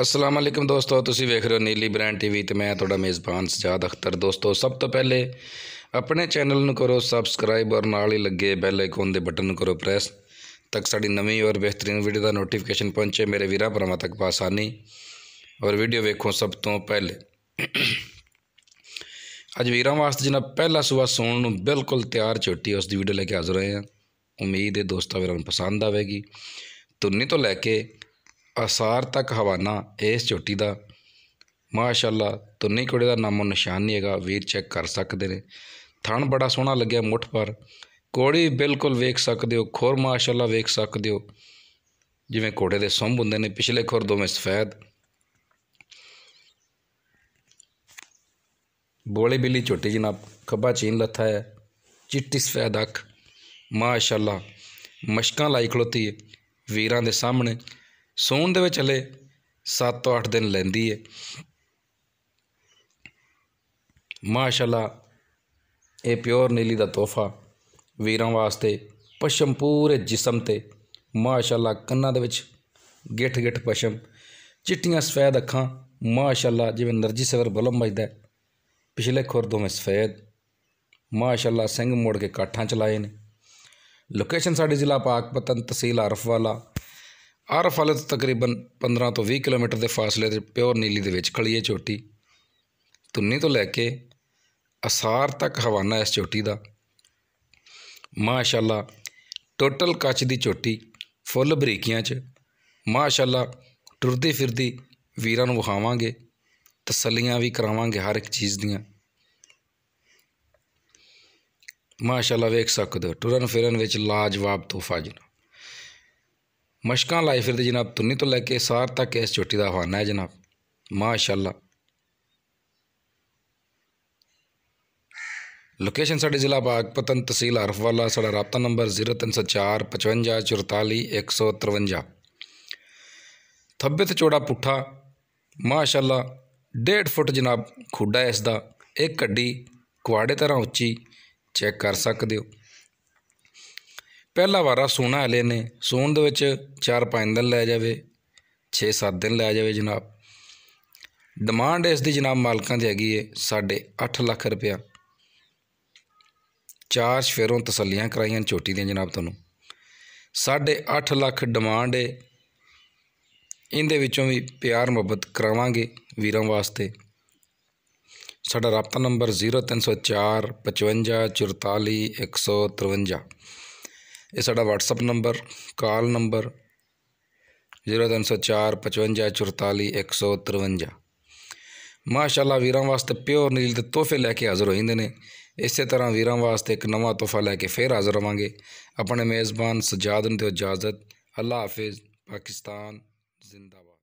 ਅਸਲਾਮ ਅਲੈਕਮ ਦੋਸਤੋ ਤੁਸੀਂ ਵੇਖ ਰਹੇ ਹੋ ਨੀਲੀ ਬ੍ਰਾਂਡ ਟੀਵੀ ਤੇ ਮੈਂ ਤੁਹਾਡਾ ਮੇਜ਼ਬਾਨ ਸਜਾਦ ਅਖਤਰ ਦੋਸਤੋ ਸਭ ਤੋਂ ਪਹਿਲੇ ਆਪਣੇ ਚੈਨਲ ਨੂੰ ਕਰੋ ਸਬਸਕ੍ਰਾਈਬ ਔਰ ਨਾਲ ਹੀ ਲੱਗੇ ਬੈਲ ਆਈਕਨ ਦੇ ਬਟਨ ਨੂੰ ਕਰੋ ਪ੍ਰੈਸ ਤੱਕ ਸਾਡੀ ਨਵੀਂ ਔਰ ਬਿਹਤਰੀਨ ਵੀਡੀਓ ਦਾ ਨੋਟੀਫਿਕੇਸ਼ਨ ਪਹੁੰਚੇ ਮੇਰੇ ਵੀਰਾਂ ਭਰਾਵਾਂ ਤੱਕ ਬਾਸਾਨੀ ਔਰ ਵੀਡੀਓ ਵੇਖੋ ਸਭ ਤੋਂ ਪਹਿਲੇ ਅੱਜ ਵੀਰਾਂ ਵਾਸਤੇ ਜਿਹਨਾਂ ਪਹਿਲਾ ਸਵੇਰ ਸੌਣ ਨੂੰ ਬਿਲਕੁਲ ਤਿਆਰ ਝੋਟੀ ਉਸ ਦੀ ਵੀਡੀਓ ਲੈ ਕੇ ਹਾਜ਼ਰ ਹੋਏ ਹਾਂ ਉਮੀਦ ਹੈ ਦੋਸਤਾਂ ਵੀਰਾਂ ਨੂੰ ਪਸੰਦ ਆਵੇਗੀ ਤੁੰਨੀ ਤੋਂ ਲੈ ਕੇ आसार तक हवाना इस चोटी का माशाला तुन्नी कुड़े का नामो निशान नहीं है वीर चैक कर सकते हैं थण बड़ा सोहना लगे मुठ पर कौड़ी बिल्कुल वेख सकते हो खुर माशाला वेख सकते हो जिमें घोड़े के सुंभ होंगे ने पिछले खुर दोवें सफेद बोली बिल्ली चोटी जी ना खब्बा चीन लत्था है चिट्टी सफेद अख माशाला मशक लाई खड़ोती है वीर के सामने ਸੌਣ ਦੇ ਵਿੱਚ ਹਲੇ 7 ਤੋਂ 8 ਦਿਨ ਲੈਂਦੀ ਹੈ ਮਾਸ਼ਾਅੱਲਾ ਇਹ ਪਿਓਰ ਨੀਲੀ ਦਾ ਤੋਹਫਾ ਵੀਰਾਂ ਵਾਸਤੇ ਪਸ਼ਮ ਪੂਰੇ ਜਿਸਮ ਤੇ ਮਾਸ਼ਾਅੱਲਾ ਕੰਨਾਂ ਦੇ ਵਿੱਚ ਗਿੱਠ ਗਿੱਠ ਪਸ਼ਮ ਚਿੱਟੀਆਂ ਸਫੈਦ ਅੱਖਾਂ ਮਾਸ਼ਾਅੱਲਾ ਜਿਵੇਂ ਨਰਜੀ ਸਵਰ ਬਲਮ ਵੱਜਦਾ ਪਿਛਲੇ ਖੁਰਦੋਂ ਵਿੱਚ ਸਫੈਦ ਮਾਸ਼ਾਅੱਲਾ ਸਿੰਘ ਮੋੜ ਕੇ ਕਾਠਾਂ ਚਲਾਏ ਨੇ ਲੋਕੇਸ਼ਨ ਸਾਡੇ ਜ਼ਿਲ੍ਹਾ ਪਾਕਪਤਨ ਤਹਿਸੀਲ ਵਾਲਾ ਹਰ ਫਲਤ ਤਕਰੀਬਨ 15 ਤੋਂ 20 ਕਿਲੋਮੀਟਰ ਦੇ ਫਾਸਲੇ ਤੇ ਪਿਓਰ ਨੀਲੀ ਦੇ ਵਿੱਚ ਖਲੀਏ ਚੋਟੀ ਤੁੰਨੀ ਤੋਂ ਲੈ ਕੇ ਅਸਾਰ ਤੱਕ ਹਵਾਨਾ ਇਸ ਚੋਟੀ ਦਾ ਮਾਸ਼ਾਅੱਲਾ ਟੋਟਲ ਕੱਚ ਦੀ ਚੋਟੀ ਫੁੱਲ ਬਰੀਕੀਆਂ 'ਚ ਮਾਸ਼ਾਅੱਲਾ ਟੁਰਦੀ ਫਿਰਦੀ ਵੀਰਾਂ ਨੂੰ ਵਿਖਾਵਾਂਗੇ ਤਸੱਲੀਆਂ ਵੀ ਕਰਾਵਾਂਗੇ ਹਰ ਇੱਕ ਚੀਜ਼ ਦੀਆਂ ਮਾਸ਼ਾਅੱਲਾ ਵੇਖ ਸਕਦੇ ਹੋ ਟੁਰਨ ਫਿਰਨ ਵਿੱਚ ਲਾਜਵਾਬ ਤੋਹਫਾ ਜੀ ਮਸ਼ਕਾਂ ਲਾਈ ਫਿਰਦੇ ਜਨਾਬ ਤੁੰਨੀ ਤੋਂ ਲੈ ਕੇ ਸਾਰ ਤੱਕ ਇਸ चोटी ਦਾ ਹਵਾਨਾ ਹੈ ਜਨਾਬ ਮਾਸ਼ਾਅੱਲਾ ਲੋਕੇਸ਼ਨ ਸਾਡੇ ਜ਼ਿਲ੍ਹਾ ਬਾਗਪਤਨ ਤਹਿਸੀਲ ਹਰਫਵਾਲਾ ਸਾਡਾ ਰਾਪਤਾ ਨੰਬਰ 0304 ਥੱਬੇ ਤੇ ਚੋੜਾ ਪੁੱਠਾ ਮਾਸ਼ਾਅੱਲਾ 1.5 ਫੁੱਟ ਜਨਾਬ ਖੁੱਡਾ ਇਸ ਦਾ ਇੱਕ ਗੱਡੀ ਕੁਆੜੇ ਤਰ੍ਹਾਂ ਉੱਚੀ ਚੈੱਕ ਕਰ ਸਕਦੇ ਹੋ ਪਹਿਲਾ ਵਾਰਾ ਸੋਨਾ ਲੈ ਲੈਨੇ ਸੋਨ ਦੇ ਵਿੱਚ 4-5 ਦਿਨ ਲੈ ਜਾਵੇ 6-7 ਦਿਨ ਲੈ ਜਾਵੇ ਜਨਾਬ ਡਿਮਾਂਡ ਇਸ ਦੀ ਜਨਾਬ ਮਾਲਕਾਂ ਦੀ ਹੈਗੀ ਏ 8.5 ਲੱਖ ਰੁਪਇਆ ਚਾਰ ਸ਼ਫੇਰੋਂ ਤਸੱਲੀਆਂ ਕਰਾਈਆਂ ਛੋਟੀ ਦੀਆਂ ਜਨਾਬ ਤੁਹਾਨੂੰ 8.5 ਲੱਖ ਡਿਮਾਂਡ ਏ ਇਹਦੇ ਵਿੱਚੋਂ ਵੀ ਪਿਆਰ ਮੁਹੱਬਤ ਕਰਾਵਾਂਗੇ ਵੀਰਾਂ ਵਾਸਤੇ ਸਾਡਾ ਰਾਬਤਾ ਨੰਬਰ 0304 54 44 153 ਇਹ ਸਾਡਾ WhatsApp ਨੰਬਰ ਕਾਲ ਨੰਬਰ 030455444153 ਮਾਸ਼ਾਅੱਲਾ ਵੀਰਾਂ ਵਾਸਤੇ ਪਿਓਰ ਨੀਲ ਦੇ ਤੋਹਫੇ ਲੈ ਕੇ ਹਾਜ਼ਰ ਹੋ ਨੇ ਇਸੇ ਤਰ੍ਹਾਂ ਵੀਰਾਂ ਵਾਸਤੇ ਇੱਕ ਨਵਾਂ ਤੋਹਫਾ ਲੈ ਕੇ ਫੇਰ ਹਾਜ਼ਰ ਹੋਵਾਂਗੇ ਆਪਣੇ ਮੇਜ਼ਬਾਨ ਸਜਾਦ ਨੂੰ ਦਿਓ ਇਜਾਜ਼ਤ ਅੱਲਾ ਹਾਫਿਜ਼ ਪਾਕਿਸਤਾਨ ਜ਼ਿੰਦਾਬਾਦ